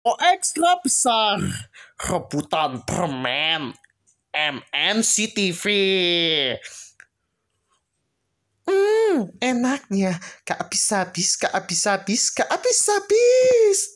Oh ekstra besar rebutan permen MNC TV. Hmm, enaknya gak habis-habis, gak habis-habis, gak habis-habis.